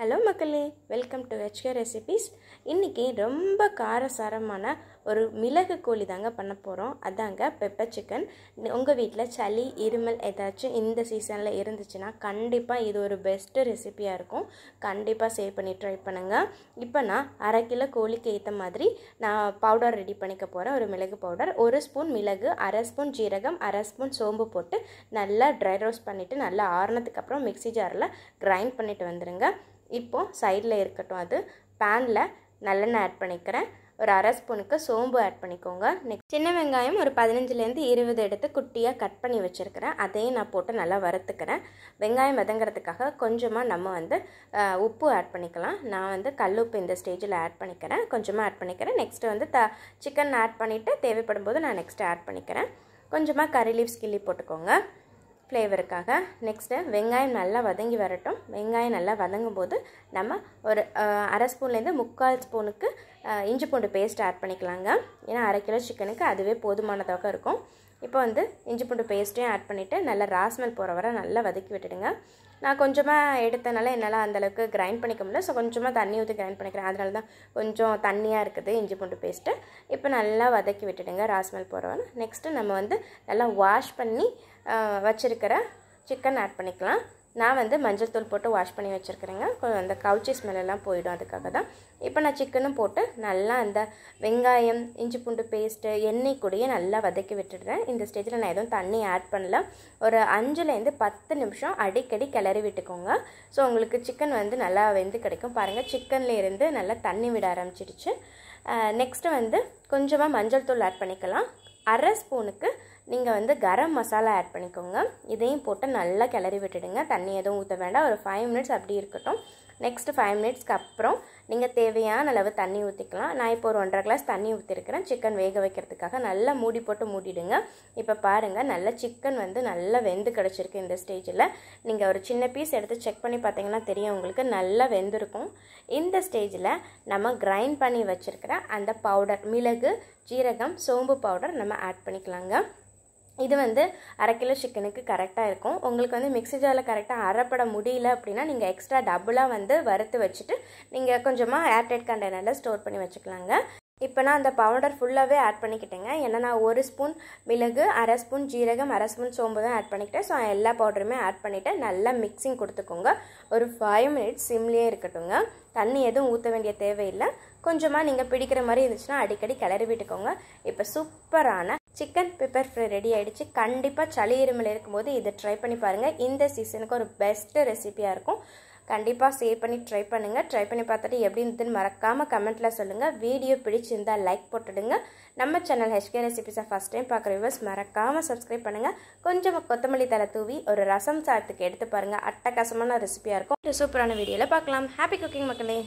hello மக்களே welcome to H K recipes இன்றைக்கி ரொம்ப காரசாரமான ஒரு மிளகு கோழி தாங்க பண்ண போகிறோம் அதாங்க பெப்பர் சிக்கன் உங்கள் வீட்டில் சளி இருமல் ஏதாச்சும் இந்த சீசனில் இருந்துச்சுன்னா கண்டிப்பாக இது ஒரு பெஸ்ட்டு ரெசிபியாக இருக்கும் கண்டிப்பாக சேவ் பண்ணி ட்ரை பண்ணுங்கள் இப்போ நான் அரை கிலோ கோழிக்கு ஏற்ற மாதிரி நான் பவுடர் ரெடி பண்ணிக்க போகிறேன் ஒரு மிளகு பவுடர் ஒரு ஸ்பூன் மிளகு அரை ஸ்பூன் ஜீரகம் அரை ஸ்பூன் சோம்பு போட்டு நல்லா ட்ரை ரோஸ்ட் பண்ணிவிட்டு நல்லா ஆறுனதுக்கு அப்புறம் மிக்ஸி ஜாரில் கிரைண்ட் பண்ணிவிட்டு வந்துடுங்க இப்போது சைடில் இருக்கட்டும் அது பேனில் நல்லெண்ணெய் ஆட் பண்ணிக்கிறேன் ஒரு அரை ஸ்பூனுக்கு சோம்பு ஆட் பண்ணிக்கோங்க நெக்ஸ்ட் சின்ன வெங்காயம் ஒரு பதினஞ்சுலேருந்து இருபது எடுத்து குட்டியாக கட் பண்ணி வச்சுருக்கிறேன் அதையும் நான் போட்டு நல்லா வறுத்துக்கிறேன் வெங்காயம் வதங்கிறதுக்காக கொஞ்சமாக நம்ம வந்து உப்பு ஆட் பண்ணிக்கலாம் நான் வந்து கல் உப்பு இந்த ஸ்டேஜில் ஆட் பண்ணிக்கிறேன் கொஞ்சமாக ஆட் பண்ணிக்கிறேன் நெக்ஸ்ட்டு வந்து த சிக்கன் ஆட் பண்ணிவிட்டு தேவைப்படும் போது நான் நெக்ஸ்ட்டு ஆட் பண்ணிக்கிறேன் கொஞ்சமாக கறி லீவ்ஸ் கிள்ளி போட்டுக்கோங்க ஃப்ளேவருக்காக நெக்ஸ்ட்டு வெங்காயம் நல்லா வதங்கி வரட்டும் வெங்காயம் நல்லா வதங்கும் போது நம்ம ஒரு அரை ஸ்பூன்லேருந்து முக்கால் ஸ்பூனுக்கு இஞ்சி பூண்டு பேஸ்ட் ஆட் பண்ணிக்கலாங்க ஏன்னா அரை கிலோ சிக்கனுக்கு அதுவே போதுமானதாக இருக்கும் இப்போ வந்து இஞ்சி பூண்டு பேஸ்ட்டையும் ஆட் பண்ணிவிட்டு நல்லா ராஸ்மெல் போகிற வர நல்லா வதக்கி விட்டுடுங்க நான் கொஞ்சமாக எடுத்தனால என்னால் அந்தளவுக்கு கிரைண்ட் பண்ணிக்க முடியல ஸோ கொஞ்சமாக தண்ணி ஊற்றி கிரைண்ட் பண்ணிக்கிறேன் அதனால தான் கொஞ்சம் தண்ணியாக இருக்குது இஞ்சி பூண்டு பேஸ்ட்டு இப்போ நல்லா வதக்கி விட்டுடுங்க ராஸ்மல் போகிறவங்க நெக்ஸ்ட்டு நம்ம வந்து நல்லா வாஷ் பண்ணி வச்சுருக்கிற சிக்கன் ஆட் பண்ணிக்கலாம் நான் வந்து மஞ்சள் தூள் போட்டு வாஷ் பண்ணி வச்சுருக்கிறேங்க அந்த கவுச்சி ஸ்மெல்லாம் போயிடும் அதுக்காக தான் இப்போ நான் சிக்கனும் போட்டு நல்லா அந்த வெங்காயம் இஞ்சி பூண்டு பேஸ்ட்டு எண்ணெய் கூடயே நல்லா வதக்கி விட்டுடுறேன் இந்த ஸ்டேஜில் நான் எதுவும் தண்ணி ஆட் பண்ணல ஒரு அஞ்சுலேருந்து பத்து நிமிஷம் அடிக்கடி கிளறி விட்டுக்கோங்க ஸோ உங்களுக்கு சிக்கன் வந்து நல்லா வெந்து கிடைக்கும் பாருங்கள் சிக்கன்லேருந்து நல்லா தண்ணி விட ஆரம்பிச்சிடுச்சு நெக்ஸ்ட்டு வந்து கொஞ்சமாக மஞ்சள் தூள் ஆட் பண்ணிக்கலாம் அரை ஸ்பூனுக்கு நீங்கள் வந்து கரம் மசாலா ஆட் பண்ணிக்கோங்க இதையும் போட்டு நல்லா கிளறி விட்டுடுங்க தண்ணி எதுவும் ஊற்ற வேண்டாம் ஒரு ஃபைவ் மினிட்ஸ் அப்படி இருக்கட்டும் நெக்ஸ்ட் ஃபைவ் மினிட்ஸ்க்கு அப்புறம் நீங்கள் தேவையான அளவு தண்ணி ஊற்றிக்கலாம் நான் இப்போ ஒரு ஒன்றரை கிளாஸ் தண்ணி ஊற்றிருக்கிறேன் சிக்கன் வேக வைக்கிறதுக்காக நல்லா மூடி போட்டு மூடிடுங்க இப்போ பாருங்கள் நல்லா சிக்கன் வந்து நல்லா வெந்து கிடச்சிருக்கு இந்த ஸ்டேஜில் நீங்கள் ஒரு சின்ன பீஸ் எடுத்து செக் பண்ணி பார்த்தீங்கன்னா தெரியும் உங்களுக்கு நல்லா வெந்திருக்கும் இந்த ஸ்டேஜில் நம்ம கிரைண்ட் பண்ணி வச்சுருக்கிற அந்த பவுடர் மிளகு மிளகு ஜீரகம் சோம்பு பவுடர் நம்ம ஆட் பண்ணிக்கலாங்க இது வந்து அரை கிலோ சிக்கனுக்கு கரெக்டாக இருக்கும் உங்களுக்கு வந்து மிக்ஸி ஜாரில் கரெக்டாக அரைப்பட முடியல அப்படின்னா நீங்கள் எக்ஸ்ட்ரா டபுளாக வந்து வறுத்து வச்சுட்டு நீங்கள் கொஞ்சமாக ஏர்டைட் கண்டெய்னரில் ஸ்டோர் பண்ணி வச்சுக்கலாங்க இப்போ நான் அந்த பவுடர் ஃபுல்லாகவே ஆட் பண்ணிக்கிட்டேங்க ஏன்னா நான் ஒரு ஸ்பூன் மிளகு அரை ஸ்பூன் ஜீரகம் அரை ஸ்பூன் சோம்பு தான் ஆட் பண்ணிக்கிட்டேன் ஸோ எல்லா பவுடருமே ஆட் பண்ணிவிட்டேன் நல்லா மிக்சிங் கொடுத்துக்கோங்க ஒரு ஃபைவ் மினிட்ஸ் சிம்லேயே இருக்கட்டும்ங்க தண்ணி எதுவும் ஊற்ற வேண்டிய தேவையில்லை கொஞ்சமாக நீங்கள் பிடிக்கிற மாதிரி இருந்துச்சுன்னா அடிக்கடி கிளறி விட்டுக்கோங்க இப்போ சூப்பரான சிக்கன் பெப்பர் ஃப்ரை ரெடி ஆகிடுச்சு கண்டிப்பாக சளி இருமல் இருக்கும்போது இதை ட்ரை பண்ணி பாருங்கள் இந்த சீசனுக்கு ஒரு பெஸ்ட்டு ரெசிபியாக இருக்கும் கண்டிப்பாக சேவ் பண்ணி ட்ரை பண்ணுங்கள் ட்ரை பண்ணி பார்த்துட்டு எப்படி இருந்ததுன்னு மறக்காமல் கமெண்ட்டில் சொல்லுங்கள் வீடியோ பிடிச்சிருந்தால் லைக் போட்டுடுங்க நம்ம சேனல் ஹெச்கே ரெசிபிஸை ஃபஸ்ட் டைம் பார்க்குற விவர்ஸ் மறக்காமல் சப்ஸ்கிரைப் பண்ணுங்கள் கொஞ்சம் கொத்தமல்லி தலை தூவி ஒரு ரசம் சாதத்துக்கு எடுத்து பாருங்கள் அட்டகாசமான ரெசிபியாக இருக்கும் சூப்பரான வீடியோவில் பார்க்கலாம் ஹாப்பி குக்கிங் மக்களே